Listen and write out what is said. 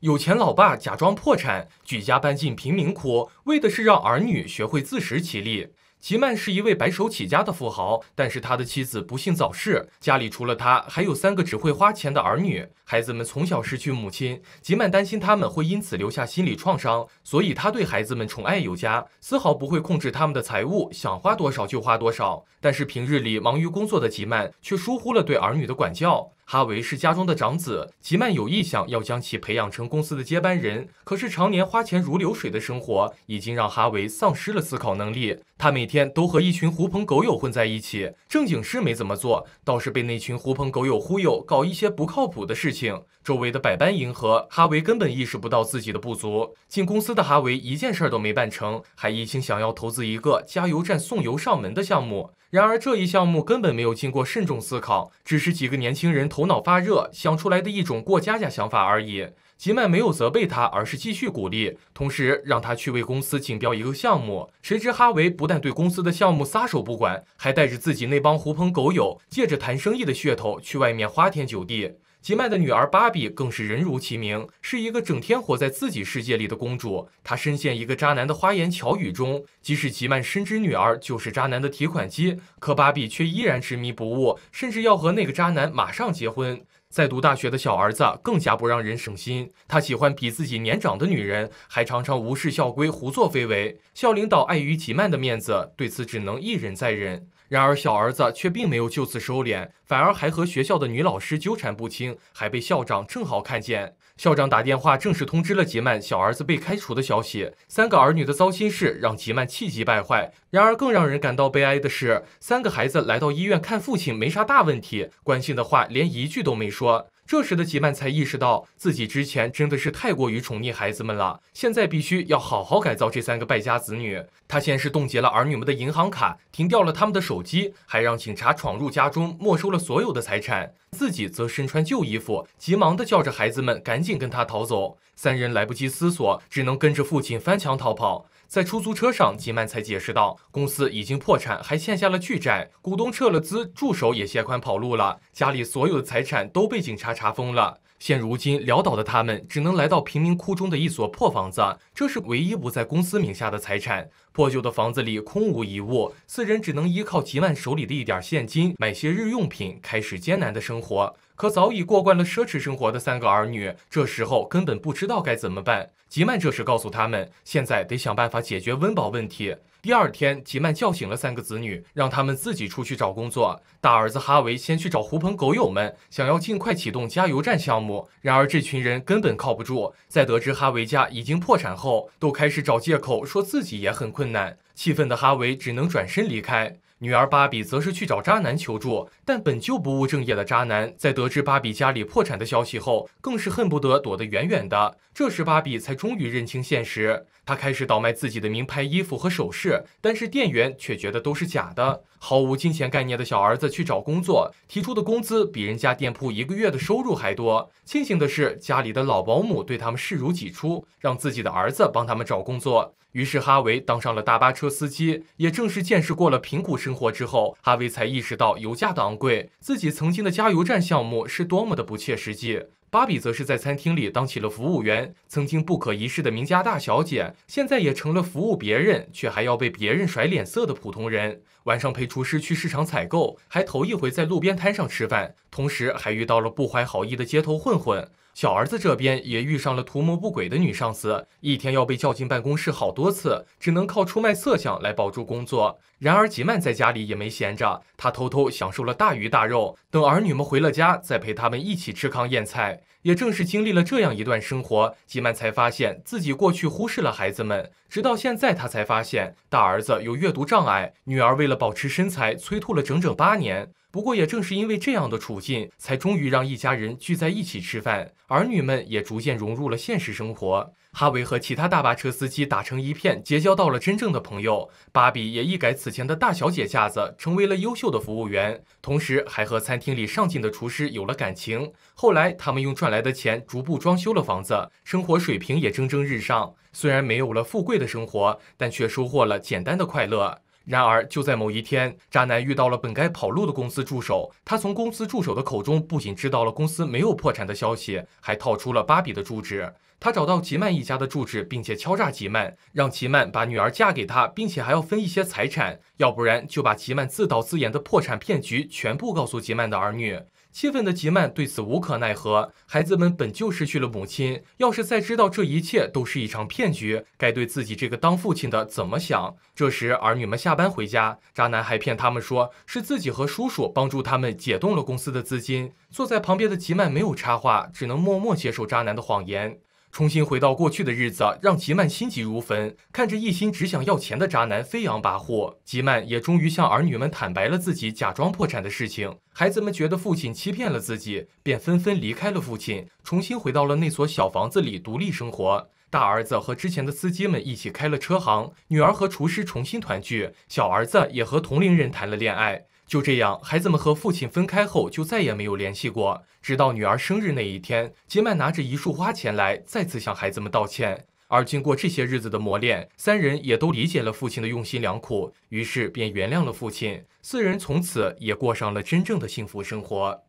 有钱老爸假装破产，举家搬进贫民窟，为的是让儿女学会自食其力。吉曼是一位白手起家的富豪，但是他的妻子不幸早逝，家里除了他，还有三个只会花钱的儿女。孩子们从小失去母亲，吉曼担心他们会因此留下心理创伤，所以他对孩子们宠爱有加，丝毫不会控制他们的财务，想花多少就花多少。但是平日里忙于工作的吉曼却疏忽了对儿女的管教。哈维是家中的长子，吉曼有意向要将其培养成公司的接班人。可是常年花钱如流水的生活，已经让哈维丧失了思考能力。他每天都和一群狐朋狗友混在一起，正经事没怎么做，倒是被那群狐朋狗友忽悠，搞一些不靠谱的事情。周围的百般迎合，哈维根本意识不到自己的不足。进公司的哈维一件事儿都没办成，还一心想要投资一个加油站送油上门的项目。然而，这一项目根本没有经过慎重思考，只是几个年轻人头脑发热想出来的一种过家家想法而已。吉曼没有责备他，而是继续鼓励，同时让他去为公司竞标一个项目。谁知哈维不但对公司的项目撒手不管，还带着自己那帮狐朋狗友，借着谈生意的噱头去外面花天酒地。吉曼的女儿芭比更是人如其名，是一个整天活在自己世界里的公主。她深陷一个渣男的花言巧语中，即使吉曼深知女儿就是渣男的提款机，可芭比却依然执迷不悟，甚至要和那个渣男马上结婚。在读大学的小儿子更加不让人省心，他喜欢比自己年长的女人，还常常无视校规胡作非为。校领导碍于吉曼的面子，对此只能一忍再忍。然而，小儿子却并没有就此收敛，反而还和学校的女老师纠缠不清，还被校长正好看见。校长打电话正式通知了吉曼小儿子被开除的消息。三个儿女的糟心事让吉曼气急败坏。然而，更让人感到悲哀的是，三个孩子来到医院看父亲，没啥大问题，关心的话连一句都没说。这时的吉曼才意识到自己之前真的是太过于宠溺孩子们了，现在必须要好好改造这三个败家子女。他先是冻结了儿女们的银行卡，停掉了他们的手机，还让警察闯入家中没收了所有的财产，自己则身穿旧衣服，急忙的叫着孩子们赶紧跟他逃走。三人来不及思索，只能跟着父亲翻墙逃跑。在出租车上，吉曼才解释道：“公司已经破产，还欠下了巨债，股东撤了资，助手也携款跑路了，家里所有的财产都被警察查封了。”现如今潦倒的他们，只能来到贫民窟中的一所破房子，这是唯一不在公司名下的财产。破旧的房子里空无一物，四人只能依靠吉曼手里的一点现金买些日用品，开始艰难的生活。可早已过惯了奢侈生活的三个儿女，这时候根本不知道该怎么办。吉曼这时告诉他们，现在得想办法解决温饱问题。第二天，吉曼叫醒了三个子女，让他们自己出去找工作。大儿子哈维先去找狐朋狗友们，想要尽快启动加油站项目。然而，这群人根本靠不住。在得知哈维家已经破产后，都开始找借口说自己也很困难。气愤的哈维只能转身离开，女儿芭比则是去找渣男求助，但本就不务正业的渣男在得知芭比家里破产的消息后，更是恨不得躲得远远的。这时芭比才终于认清现实，她开始倒卖自己的名牌衣服和首饰，但是店员却觉得都是假的。毫无金钱概念的小儿子去找工作，提出的工资比人家店铺一个月的收入还多。庆幸的是，家里的老保姆对他们视如己出，让自己的儿子帮他们找工作。于是哈维当上了大巴车。司机也正是见识过了贫苦生活之后，哈维才意识到油价的昂贵，自己曾经的加油站项目是多么的不切实际。芭比则是在餐厅里当起了服务员，曾经不可一世的名家大小姐，现在也成了服务别人却还要被别人甩脸色的普通人。晚上陪厨师去市场采购，还头一回在路边摊上吃饭，同时还遇到了不怀好意的街头混混。小儿子这边也遇上了图谋不轨的女上司，一天要被叫进办公室好多次，只能靠出卖色相来保住工作。然而吉曼在家里也没闲着，他偷偷享受了大鱼大肉，等儿女们回了家，再陪他们一起吃糠咽菜。也正是经历了这样一段生活，吉曼才发现自己过去忽视了孩子们，直到现在他才发现大儿子有阅读障碍，女儿为了。保持身材，催吐了整整八年。不过，也正是因为这样的处境，才终于让一家人聚在一起吃饭，儿女们也逐渐融入了现实生活。哈维和其他大巴车司机打成一片，结交到了真正的朋友。芭比也一改此前的大小姐架子，成为了优秀的服务员，同时还和餐厅里上进的厨师有了感情。后来，他们用赚来的钱逐步装修了房子，生活水平也蒸蒸日上。虽然没有了富贵的生活，但却收获了简单的快乐。然而，就在某一天，渣男遇到了本该跑路的公司助手。他从公司助手的口中不仅知道了公司没有破产的消息，还套出了芭比的住址。他找到吉曼一家的住址，并且敲诈吉曼，让吉曼把女儿嫁给他，并且还要分一些财产，要不然就把吉曼自导自演的破产骗局全部告诉吉曼的儿女。气愤的吉曼对此无可奈何。孩子们本就失去了母亲，要是再知道这一切都是一场骗局，该对自己这个当父亲的怎么想？这时，儿女们下班回家，渣男还骗他们说是自己和叔叔帮助他们解冻了公司的资金。坐在旁边的吉曼没有插话，只能默默接受渣男的谎言。重新回到过去的日子，让吉曼心急如焚。看着一心只想要钱的渣男飞扬跋扈，吉曼也终于向儿女们坦白了自己假装破产的事情。孩子们觉得父亲欺骗了自己，便纷纷离开了父亲，重新回到了那所小房子里独立生活。大儿子和之前的司机们一起开了车行，女儿和厨师重新团聚，小儿子也和同龄人谈了恋爱。就这样，孩子们和父亲分开后就再也没有联系过。直到女儿生日那一天，杰曼拿着一束花前来，再次向孩子们道歉。而经过这些日子的磨练，三人也都理解了父亲的用心良苦，于是便原谅了父亲。四人从此也过上了真正的幸福生活。